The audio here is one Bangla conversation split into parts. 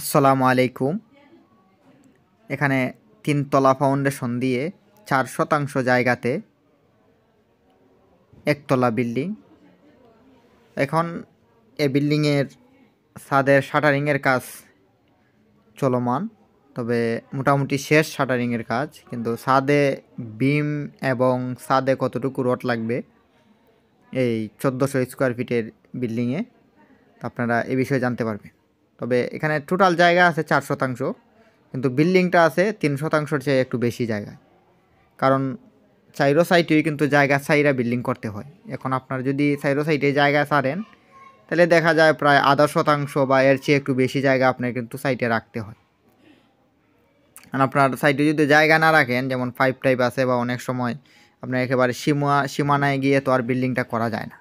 আসসালামু আলাইকুম এখানে তিনতলা ফাউন্ডেশন দিয়ে চার শতাংশ জায়গাতে একতলা বিল্ডিং এখন এ বিল্ডিংয়ের ছাদের শাটারিংয়ের কাজ চলমান তবে মোটামুটি শেষ শাটারিংয়ের কাজ কিন্তু ছাদে বিম এবং ছাদে কতটুকু রড লাগবে এই চোদ্দোশো স্কোয়ার ফিটের বিল্ডিংয়ে আপনারা এ বিষয়ে জানতে পারবেন তবে এখানে টোটাল জায়গা আছে চার শতাংশ কিন্তু বিল্ডিংটা আছে তিন শতাংশর চেয়ে একটু বেশি জায়গায় কারণ চাইরো সাইটেই কিন্তু জায়গা সাইরা বিল্ডিং করতে হয় এখন আপনার যদি চাইরো সাইটে জায়গা সারেন তাহলে দেখা যায় প্রায় আধা শতাংশ বা এর চেয়ে একটু বেশি জায়গা আপনার কিন্তু সাইটে রাখতে হয় আর আপনার সাইটে যদি জায়গা না রাখেন যেমন ফাইভ টাইপ আছে বা অনেক সময় আপনার একেবারে সীমা সীমানায় গিয়ে তো আর বিল্ডিংটা করা যায় না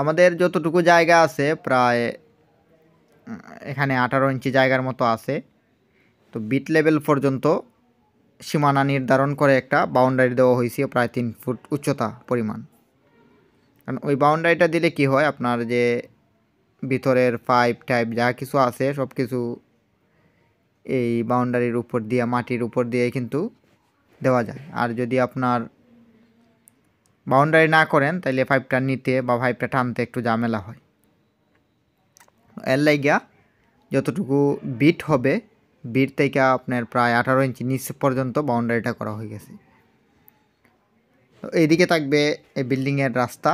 আমাদের যতটুকু জায়গা আছে প্রায় এখানে আঠারো ইঞ্চি জায়গার মতো আছে তো বিট লেভেল পর্যন্ত সীমানা নির্ধারণ করে একটা বাউন্ডারি দেওয়া হয়েছে প্রায় তিন ফুট উচ্চতা পরিমাণ কারণ ওই বাউন্ডারিটা দিলে কি হয় আপনার যে ভিতরের পাইপ টাইপ যা কিছু আছে সব কিছু এই বাউন্ডারির উপর দিয়ে মাটির উপর দিয়ে কিন্তু দেওয়া যায় আর যদি আপনার বাউন্ডারি না করেন তাহলে পাইপটা নিতে বা পাইপটা টানতে একটু ঝামেলা হয় এর লাইগা যতটুকু বিট হবে বিট থেকে আপনার প্রায় আঠারো ইঞ্চি নিচ পর্যন্ত বাউন্ডারিটা করা হয়ে গেছে এইদিকে থাকবে এই বিল্ডিংয়ের রাস্তা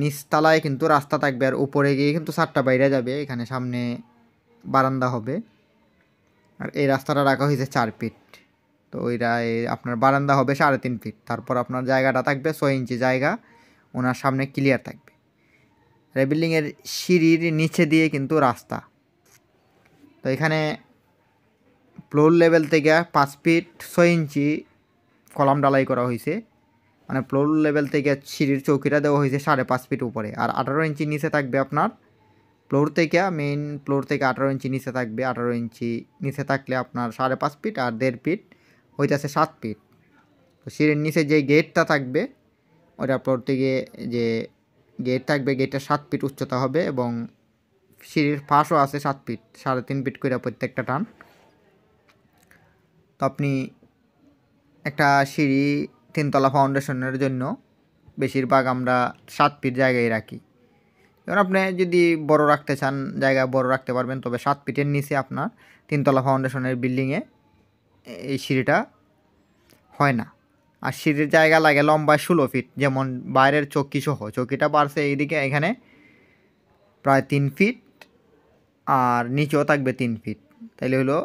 নিচতলায় কিন্তু রাস্তা থাকবে আর উপরে গিয়ে কিন্তু সাতটা বাইরে যাবে এখানে সামনে বারান্দা হবে আর এই রাস্তাটা রাখা হয়েছে চার ফিট তো ওইটা আপনার বারান্দা হবে সাড়ে তিন ফিট তারপর আপনার জায়গাটা থাকবে ছয় ইঞ্চি জায়গা ওনার সামনে ক্লিয়ার থাকবে বিল্ডিংয়ের সিঁড়ির নিচে দিয়ে কিন্তু রাস্তা তো এখানে ফ্লোর লেভেল থেকে পাঁচ ফিট ছয় ইঞ্চি কলাম ডালাই করা হয়েছে মানে ফ্লোর লেভেল থেকে সিঁড়ির চৌকিটা দেওয়া হয়েছে সাড়ে পাঁচ ফিট উপরে আর আঠারো ইঞ্চি নিচে থাকবে আপনার ফ্লোর থেকে মেইন ফ্লোর থেকে আঠারো ইঞ্চি নিচে থাকবে আঠারো ইঞ্চি নিচে থাকলে আপনার সাড়ে পাঁচ ফিট আর দেড় ফিট হইতেছে সাত ফিট তো সিঁড়ির নিচে যে গেটটা থাকবে ওটা ফ্লোর থেকে যে গেট থাকবে গেটের সাত ফিট উচ্চতা হবে এবং সিঁড়ির ফাঁসও আছে সাত ফিট সাড়ে তিন ফিট করে প্রত্যেকটা টান তো আপনি একটা সিঁড়ি তিনতলা ফাউন্ডেশনের জন্য বেশিরভাগ আমরা সাত ফিট জায়গায় রাখি এবার আপনি যদি বড় রাখতে চান জায়গা বড় রাখতে পারবেন তবে সাত ফিটের নিচে আপনার তিনতলা ফাউন্ডেশনের বিল্ডিংয়ে এই সিঁড়িটা হয় না আর সিঁড়ির জায়গা লাগে লম্বা ষোলো ফিট যেমন বাইরের চৌকি সহ চৌকিটা বাড়ছে এইদিকে এখানে প্রায় তিন ফিট আর নিচেও থাকবে তিন ফিট তাইলে হলো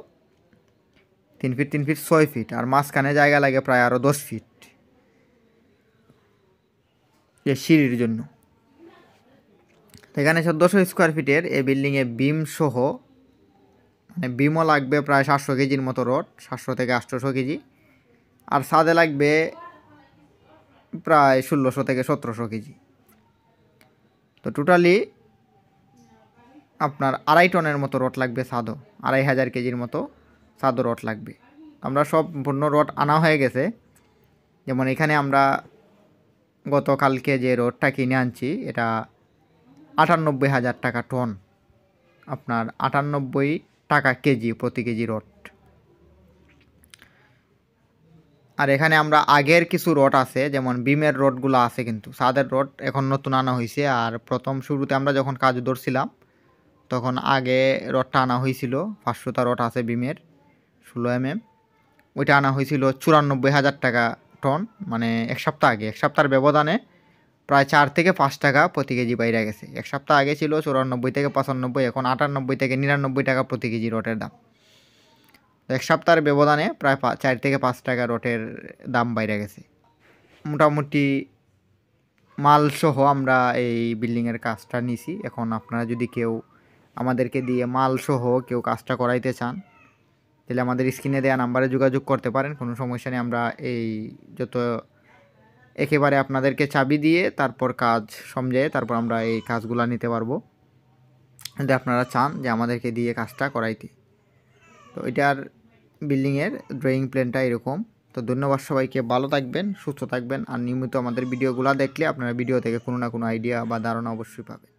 তিন ফিট তিন ফিট ছয় ফিট আর মাঝখানে জায়গা লাগে প্রায় আরও দশ ফিট যে সিঁড়ির জন্য এখানে চোদ্দোশো স্কোয়ার ফিটের এই বিল্ডিংয়ে বিম সহ মানে বিমও লাগবে প্রায় সাতশো কেজির মতো রড সাতশো থেকে আটশোশো কেজি আর সাদে লাগবে প্রায় ষোলোশো থেকে সতেরোশো কেজি তো টোটালি আপনার আড়াই টনের মতো রট লাগবে সাদো আড়াই হাজার কেজির মতো সাদো রট লাগবে আমরা সম্পূর্ণ রট আনা হয়ে গেছে যেমন এখানে আমরা গতকালকে যে রটটা কিনে আনছি এটা আটানব্বই হাজার টাকা টন আপনার আটানব্বই টাকা কেজি প্রতি কেজি রড আর এখানে আমরা আগের কিছু রড আছে যেমন বিমের রডগুলো আছে কিন্তু সাদের রড এখন নতুন আনা হয়েছে আর প্রথম শুরুতে আমরা যখন কাজ ধরছিলাম তখন আগে রডটা আনা হয়েছিল পাঁচশোটা রড আছে বিমের ষোলো এম এম ওইটা আনা হয়েছিল চুরানব্বই হাজার টাকা টন মানে এক সপ্তাহ আগে এক সপ্তাহের ব্যবধানে প্রায় চার থেকে পাঁচ টাকা প্রতি কেজি বাইরে গেছে এক সপ্তাহ আগে ছিল চুরানব্বই থেকে পঁচানব্বই এখন আটানব্বই থেকে নিরানব্বই টাকা প্রতি কেজি রটের দাম এক সপ্তাহের ব্যবধানে প্রায় চার থেকে পাঁচ টাকা রোটের দাম বাইরে গেছে মোটামুটি মালসহ আমরা এই বিল্ডিংয়ের কাজটা নিছি এখন আপনারা যদি কেউ আমাদেরকে দিয়ে মালসহ কেউ কাজটা করাইতে চান তাহলে আমাদের স্ক্রিনে দেওয়া নাম্বারে যোগাযোগ করতে পারেন কোনো সমস্যা নেই আমরা এই যত একেবারে আপনাদেরকে চাবি দিয়ে তারপর কাজ সমঝে তারপর আমরা এই কাজগুলো নিতে পারবো যদি আপনারা চান যে আমাদেরকে দিয়ে কাজটা করাইতে তো এটার বিল্ডিংয়ের ড্রয়িং প্ল্যানটা এরকম তো ধন্যবাদ সবাইকে ভালো থাকবেন সুস্থ থাকবেন আর নিয়মিত আমাদের ভিডিওগুলো দেখলে আপনারা ভিডিও থেকে কোনো না কোনো আইডিয়া বা ধারণা অবশ্যই পাবেন